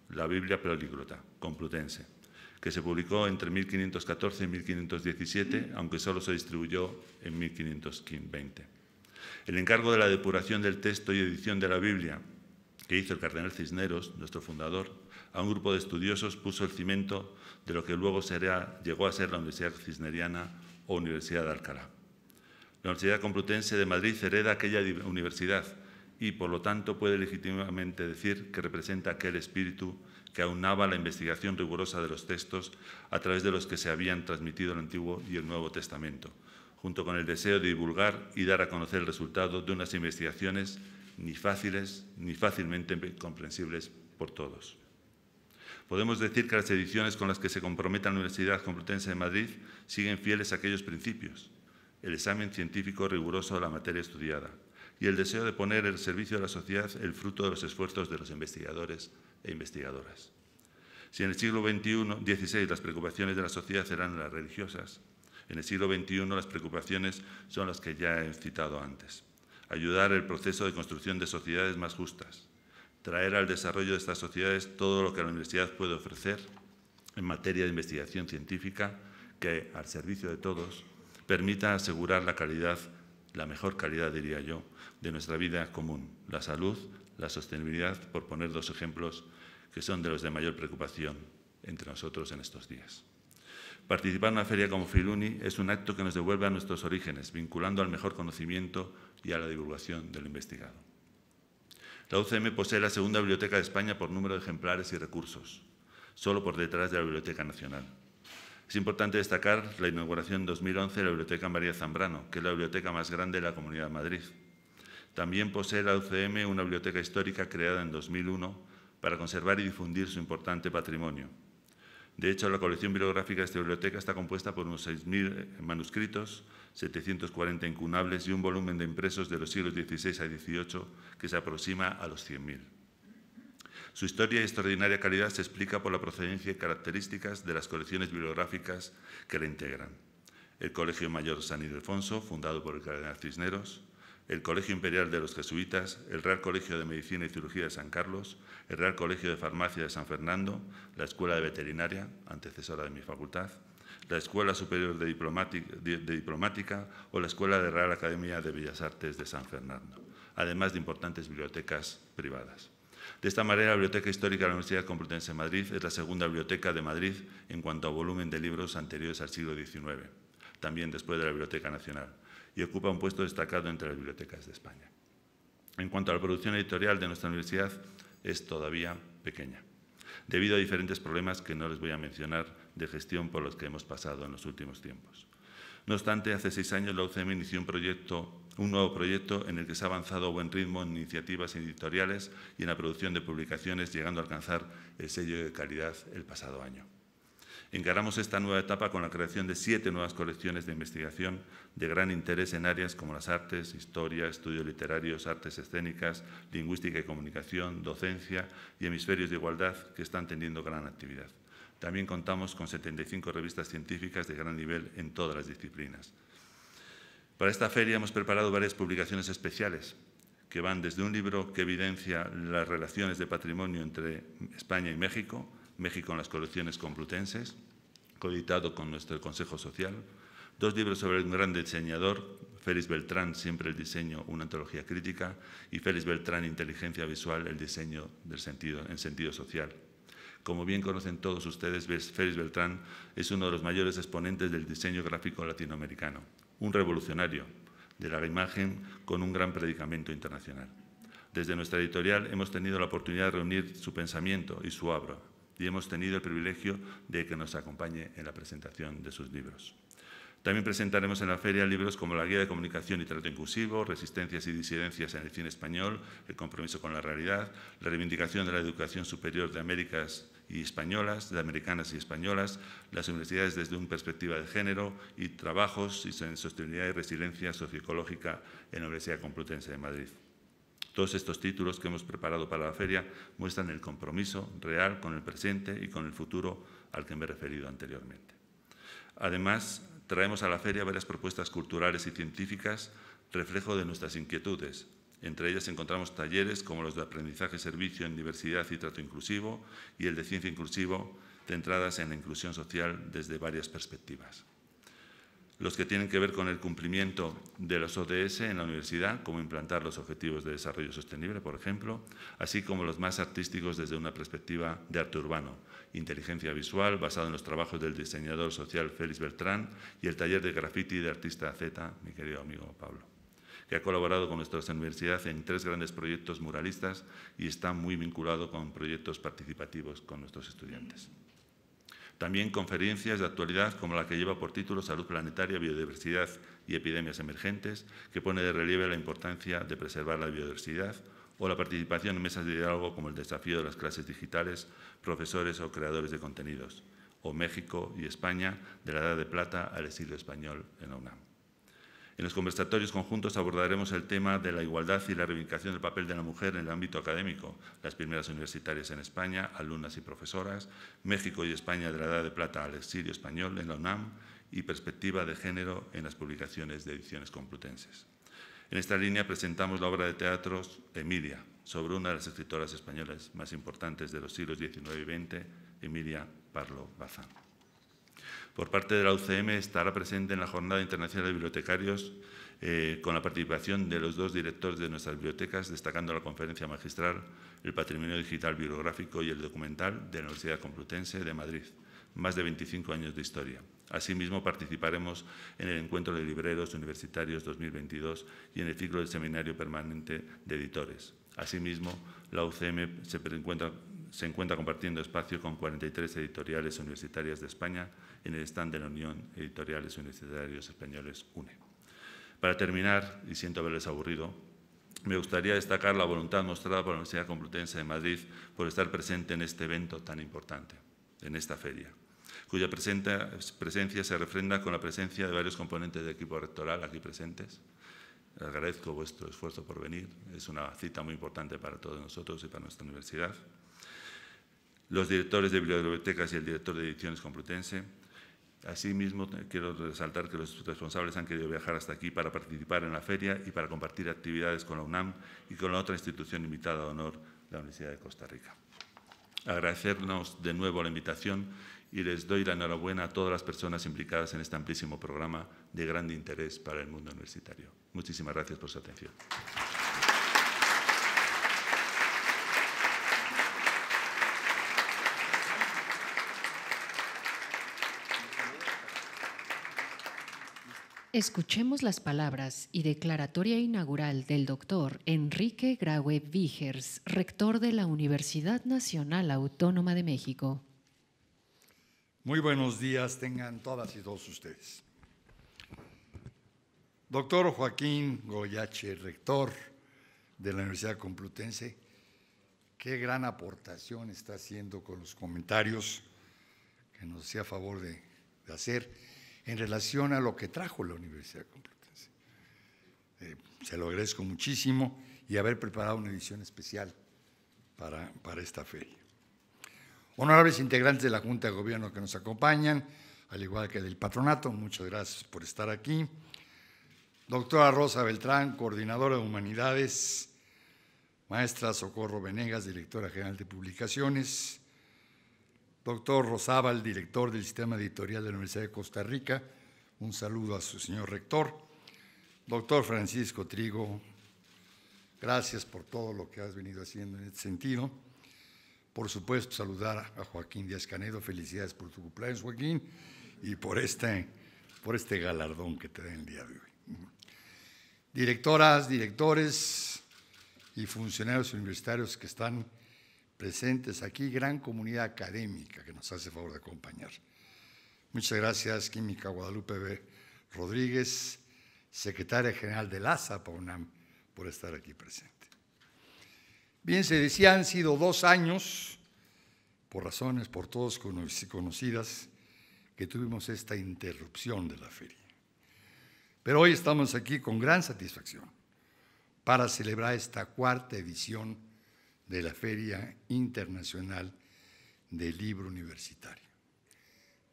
la Biblia Poliglota Complutense, que se publicó entre 1514 y 1517, aunque solo se distribuyó en 1520. El encargo de la depuración del texto y edición de la Biblia que hizo el cardenal Cisneros, nuestro fundador, a un grupo de estudiosos puso el cimiento de lo que luego llegó a ser la Universidad Cisneriana o Universidad de Alcalá. La Universidad Complutense de Madrid hereda aquella universidad y, por lo tanto, puede legítimamente decir que representa aquel espíritu que aunaba la investigación rigurosa de los textos a través de los que se habían transmitido el Antiguo y el Nuevo Testamento, junto con el deseo de divulgar y dar a conocer el resultado de unas investigaciones ni fáciles ni fácilmente comprensibles por todos. Podemos decir que las ediciones con las que se compromete la Universidad Complutense de Madrid siguen fieles a aquellos principios, el examen científico riguroso de la materia estudiada, y el deseo de poner el servicio de la sociedad el fruto de los esfuerzos de los investigadores e investigadoras. Si en el siglo XXI, XVI las preocupaciones de la sociedad eran las religiosas, en el siglo XXI las preocupaciones son las que ya he citado antes. Ayudar el proceso de construcción de sociedades más justas, traer al desarrollo de estas sociedades todo lo que la universidad puede ofrecer en materia de investigación científica que, al servicio de todos, permita asegurar la calidad, la mejor calidad, diría yo, de nuestra vida común, la salud, la sostenibilidad, por poner dos ejemplos que son de los de mayor preocupación entre nosotros en estos días. Participar en una feria como Filuni es un acto que nos devuelve a nuestros orígenes, vinculando al mejor conocimiento y a la divulgación del investigado. La UCM posee la segunda biblioteca de España por número de ejemplares y recursos, solo por detrás de la Biblioteca Nacional. Es importante destacar la inauguración en 2011 de la Biblioteca María Zambrano, que es la biblioteca más grande de la Comunidad de Madrid, también posee la UCM una biblioteca histórica creada en 2001 para conservar y difundir su importante patrimonio. De hecho, la colección bibliográfica de esta biblioteca está compuesta por unos 6.000 manuscritos, 740 incunables y un volumen de impresos de los siglos XVI a XVIII que se aproxima a los 100.000. Su historia y extraordinaria calidad se explica por la procedencia y características de las colecciones bibliográficas que la integran. El Colegio Mayor San Ildefonso, fundado por el cardenal Cisneros, el Colegio Imperial de los Jesuitas, el Real Colegio de Medicina y Cirugía de San Carlos, el Real Colegio de Farmacia de San Fernando, la Escuela de Veterinaria, antecesora de mi facultad, la Escuela Superior de, Diplomática o la Escuela de Real Academia de Bellas Artes de San Fernando, además de importantes bibliotecas privadas. De esta manera, la Biblioteca Histórica de la Universidad Complutense de Madrid es la segunda biblioteca de Madrid en cuanto a volumen de libros anteriores al siglo XIX, también después de la Biblioteca Nacional y ocupa un puesto destacado entre las bibliotecas de España. En cuanto a la producción editorial de nuestra universidad, es todavía pequeña, debido a diferentes problemas que no les voy a mencionar de gestión por los que hemos pasado en los últimos tiempos. No obstante, hace seis años la UCM inició un, un nuevo proyecto en el que se ha avanzado a buen ritmo en iniciativas editoriales y en la producción de publicaciones, llegando a alcanzar el sello de calidad el pasado año. Encaramos esta nueva etapa con la creación de siete nuevas colecciones de investigación de gran interés en áreas como las artes, historia, estudios literarios, artes escénicas, lingüística y comunicación, docencia y hemisferios de igualdad que están teniendo gran actividad. También contamos con 75 revistas científicas de gran nivel en todas las disciplinas. Para esta feria hemos preparado varias publicaciones especiales que van desde un libro que evidencia las relaciones de patrimonio entre España y México, México en las colecciones complutenses, coeditado con nuestro Consejo Social, dos libros sobre un gran diseñador, Félix Beltrán, Siempre el diseño, una antología crítica, y Félix Beltrán, Inteligencia visual, el diseño del sentido, en sentido social. Como bien conocen todos ustedes, Félix Beltrán es uno de los mayores exponentes del diseño gráfico latinoamericano, un revolucionario de la imagen con un gran predicamento internacional. Desde nuestra editorial hemos tenido la oportunidad de reunir su pensamiento y su obra, y hemos tenido el privilegio de que nos acompañe en la presentación de sus libros. También presentaremos en la feria libros como La Guía de Comunicación y Trato Inclusivo, Resistencias y Disidencias en el Cine Español, El Compromiso con la Realidad, La Reivindicación de la Educación Superior de Américas y Españolas, de Americanas y Españolas, Las Universidades desde una perspectiva de género y Trabajos en Sostenibilidad y Resiliencia Socioecológica en la Universidad Complutense de Madrid. Todos estos títulos que hemos preparado para la feria muestran el compromiso real con el presente y con el futuro al que me he referido anteriormente. Además, traemos a la feria varias propuestas culturales y científicas, reflejo de nuestras inquietudes. Entre ellas encontramos talleres como los de aprendizaje, servicio en diversidad y trato inclusivo y el de ciencia inclusivo, centradas en la inclusión social desde varias perspectivas los que tienen que ver con el cumplimiento de los ODS en la universidad, como implantar los objetivos de desarrollo sostenible, por ejemplo, así como los más artísticos desde una perspectiva de arte urbano, inteligencia visual basado en los trabajos del diseñador social Félix Bertrán y el taller de graffiti de artista Z, mi querido amigo Pablo, que ha colaborado con nuestra universidad en tres grandes proyectos muralistas y está muy vinculado con proyectos participativos con nuestros estudiantes. También conferencias de actualidad como la que lleva por título Salud Planetaria, Biodiversidad y Epidemias Emergentes, que pone de relieve la importancia de preservar la biodiversidad, o la participación en mesas de diálogo como el desafío de las clases digitales, profesores o creadores de contenidos, o México y España de la Edad de Plata al estilo español en la UNAM. En los conversatorios conjuntos abordaremos el tema de la igualdad y la reivindicación del papel de la mujer en el ámbito académico, las primeras universitarias en España, alumnas y profesoras, México y España de la Edad de Plata al exilio español en la UNAM y perspectiva de género en las publicaciones de ediciones complutenses. En esta línea presentamos la obra de teatro Emilia, sobre una de las escritoras españolas más importantes de los siglos XIX y XX, Emilia Parlo Bazán por parte de la UCM estará presente en la Jornada Internacional de Bibliotecarios eh, con la participación de los dos directores de nuestras bibliotecas, destacando la conferencia magistral El Patrimonio Digital Bibliográfico y el Documental de la Universidad Complutense de Madrid, más de 25 años de historia. Asimismo, participaremos en el Encuentro de Libreros Universitarios 2022 y en el ciclo del Seminario Permanente de Editores. Asimismo, la UCM se encuentra se encuentra compartiendo espacio con 43 editoriales universitarias de España en el stand de la Unión Editoriales Universitarios Españoles UNE. Para terminar, y siento haberles aburrido, me gustaría destacar la voluntad mostrada por la Universidad Complutense de Madrid por estar presente en este evento tan importante, en esta feria, cuya presencia se refrenda con la presencia de varios componentes del equipo rectoral aquí presentes. Agradezco vuestro esfuerzo por venir, es una cita muy importante para todos nosotros y para nuestra universidad los directores de bibliotecas y el director de ediciones complutense. Asimismo, quiero resaltar que los responsables han querido viajar hasta aquí para participar en la feria y para compartir actividades con la UNAM y con la otra institución invitada a honor, la Universidad de Costa Rica. Agradecernos de nuevo la invitación y les doy la enhorabuena a todas las personas implicadas en este amplísimo programa de gran interés para el mundo universitario. Muchísimas gracias por su atención.
Escuchemos las palabras y declaratoria inaugural del doctor Enrique Graue Vigers, rector de la Universidad Nacional Autónoma de México.
Muy buenos días tengan todas y todos ustedes. Doctor Joaquín Goyache, rector de la Universidad Complutense, qué gran aportación está haciendo con los comentarios que nos hacía favor de hacer en relación a lo que trajo la Universidad Complutense. Eh, se lo agradezco muchísimo y haber preparado una edición especial para, para esta feria. Honorables integrantes de la Junta de Gobierno que nos acompañan, al igual que del patronato, muchas gracias por estar aquí. Doctora Rosa Beltrán, coordinadora de Humanidades, maestra Socorro Venegas, directora general de Publicaciones, Doctor Rosábal, director del Sistema Editorial de la Universidad de Costa Rica, un saludo a su señor rector. Doctor Francisco Trigo, gracias por todo lo que has venido haciendo en este sentido. Por supuesto, saludar a Joaquín Díaz Canedo. Felicidades por tu cumpleaños, Joaquín, y por este, por este galardón que te da el día de hoy. Directoras, directores y funcionarios universitarios que están presentes aquí, gran comunidad académica que nos hace favor de acompañar. Muchas gracias, Química Guadalupe B. Rodríguez, secretaria general de la UNAM, por estar aquí presente. Bien, se decía, han sido dos años, por razones por todos conocidas, que tuvimos esta interrupción de la feria. Pero hoy estamos aquí con gran satisfacción para celebrar esta cuarta edición de la Feria Internacional del Libro Universitario,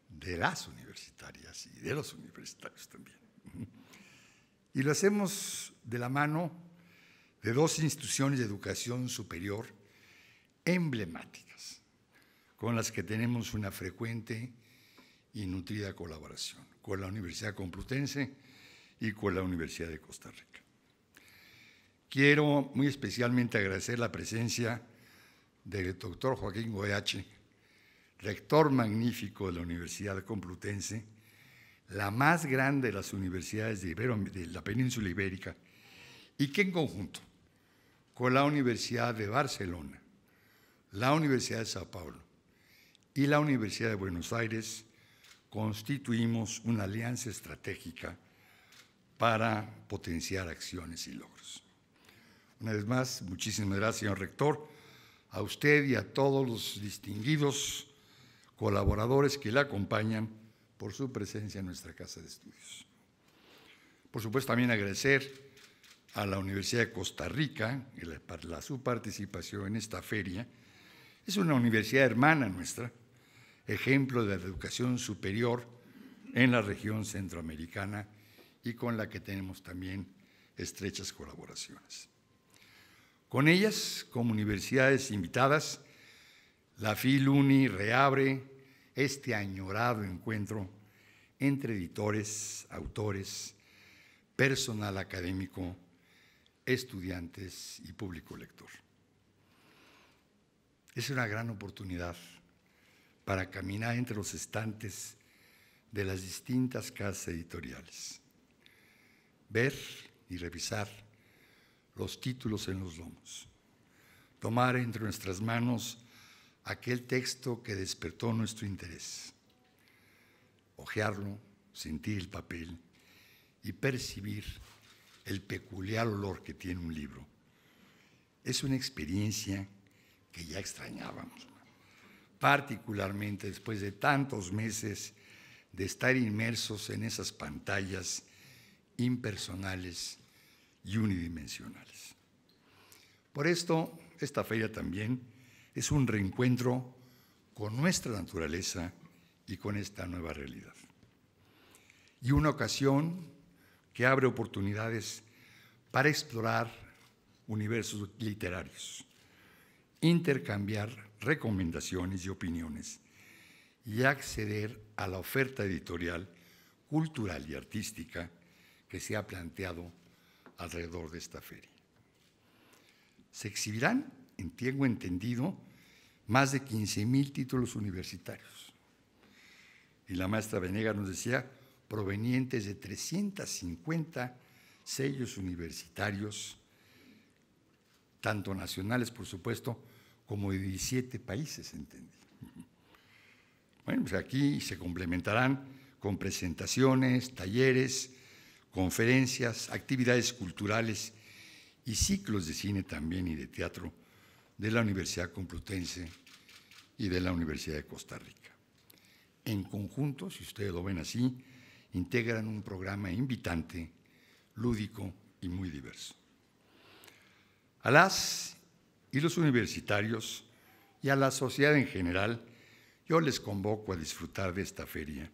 de las universitarias y de los universitarios también. Y lo hacemos de la mano de dos instituciones de educación superior emblemáticas, con las que tenemos una frecuente y nutrida colaboración, con la Universidad Complutense y con la Universidad de Costa Rica. Quiero muy especialmente agradecer la presencia del doctor Joaquín Goyache, rector magnífico de la Universidad Complutense, la más grande de las universidades de, la península ibérica, y que en conjunto con la Universidad de Barcelona, la Universidad de Sao Paulo y la Universidad de Buenos Aires constituimos una alianza estratégica para potenciar acciones y logros. Una vez más, muchísimas gracias, señor rector, a usted y a todos los distinguidos colaboradores que le acompañan por su presencia en nuestra Casa de Estudios. Por supuesto, también agradecer a la Universidad de Costa Rica para su participación en esta feria. Es una universidad hermana nuestra, ejemplo de la educación superior en la región centroamericana y con la que tenemos también estrechas colaboraciones. Con ellas, como universidades invitadas, la FILUNI reabre este añorado encuentro entre editores, autores, personal académico, estudiantes y público lector. Es una gran oportunidad para caminar entre los estantes de las distintas casas editoriales, ver y revisar los títulos en los lomos, tomar entre nuestras manos aquel texto que despertó nuestro interés, ojearlo, sentir el papel y percibir el peculiar olor que tiene un libro. Es una experiencia que ya extrañábamos, particularmente después de tantos meses de estar inmersos en esas pantallas impersonales unidimensionales. Por esto, esta feria también es un reencuentro con nuestra naturaleza y con esta nueva realidad. Y una ocasión que abre oportunidades para explorar universos literarios, intercambiar recomendaciones y opiniones y acceder a la oferta editorial, cultural y artística que se ha planteado alrededor de esta feria. Se exhibirán, en tiempo entendido, más de 15.000 títulos universitarios. Y la maestra Venega nos decía, provenientes de 350 sellos universitarios, tanto nacionales, por supuesto, como de 17 países, entendí. Bueno, pues aquí se complementarán con presentaciones, talleres, conferencias, actividades culturales y ciclos de cine también y de teatro de la Universidad Complutense y de la Universidad de Costa Rica. En conjunto, si ustedes lo ven así, integran un programa invitante, lúdico y muy diverso. A las y los universitarios y a la sociedad en general, yo les convoco a disfrutar de esta feria,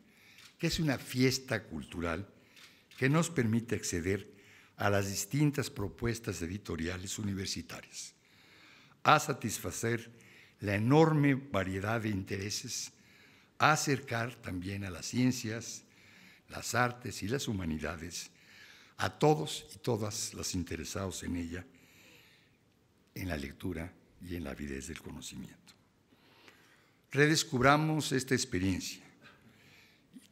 que es una fiesta cultural que nos permite acceder a las distintas propuestas editoriales universitarias, a satisfacer la enorme variedad de intereses, a acercar también a las ciencias, las artes y las humanidades a todos y todas los interesados en ella, en la lectura y en la avidez del conocimiento. Redescubramos esta experiencia,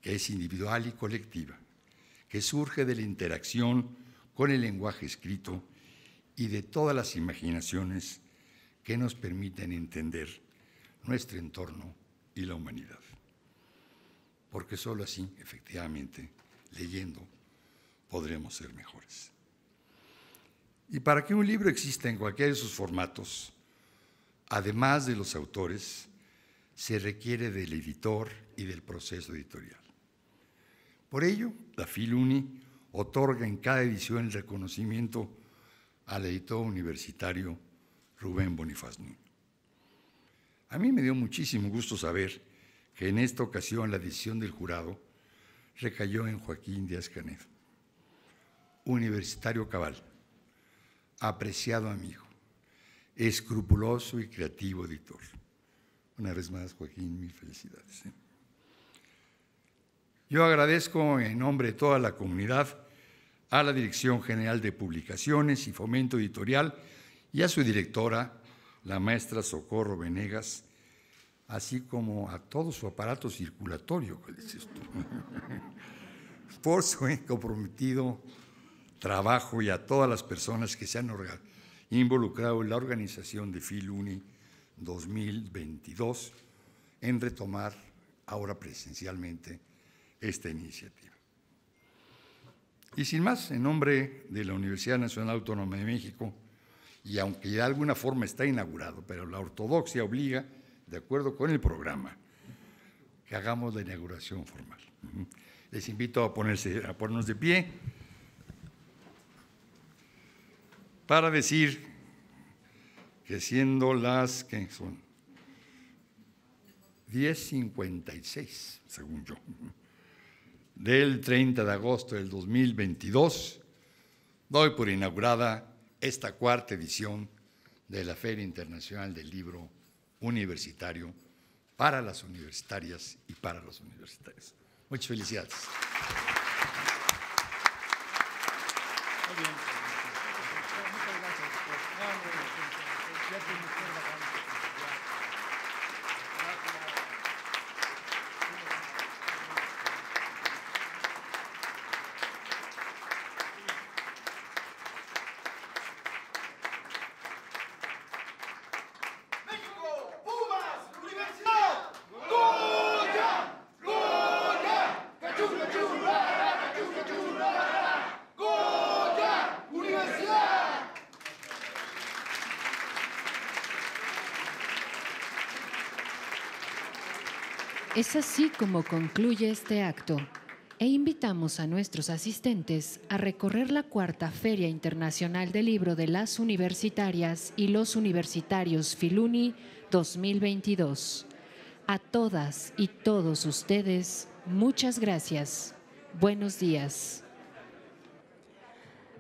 que es individual y colectiva, que surge de la interacción con el lenguaje escrito y de todas las imaginaciones que nos permiten entender nuestro entorno y la humanidad. Porque sólo así, efectivamente, leyendo, podremos ser mejores. Y para que un libro exista en cualquiera de sus formatos, además de los autores, se requiere del editor y del proceso editorial. Por ello, la FILUNI otorga en cada edición el reconocimiento al editor universitario Rubén Bonifaz A mí me dio muchísimo gusto saber que en esta ocasión la decisión del jurado recayó en Joaquín Díaz Canet, universitario cabal, apreciado amigo, escrupuloso y creativo editor. Una vez más, Joaquín, mil felicidades. ¿eh? Yo agradezco en nombre de toda la comunidad a la Dirección General de Publicaciones y Fomento Editorial y a su directora, la maestra Socorro Venegas, así como a todo su aparato circulatorio, es esto? por su comprometido trabajo y a todas las personas que se han involucrado en la organización de FILUNI 2022 en retomar ahora presencialmente esta iniciativa. Y sin más, en nombre de la Universidad Nacional Autónoma de México, y aunque de alguna forma está inaugurado, pero la ortodoxia obliga, de acuerdo con el programa, que hagamos la inauguración formal. Les invito a, ponerse, a ponernos de pie para decir que siendo las que son 10.56, según yo del 30 de agosto del 2022, doy por inaugurada esta cuarta edición de la Feria Internacional del Libro Universitario para las universitarias y para los universitarios. Muchas felicidades.
Es así como concluye este acto e invitamos a nuestros asistentes a recorrer la cuarta Feria Internacional del Libro de las Universitarias y los Universitarios Filuni 2022. A todas y todos ustedes, muchas gracias. Buenos días.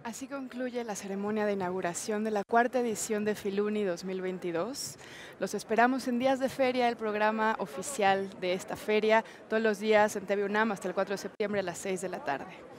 Así concluye la ceremonia de inauguración de la cuarta edición de Filuni 2022. Los esperamos en Días de Feria, el programa oficial de esta feria, todos los días en TV hasta el 4 de septiembre a las 6 de la tarde.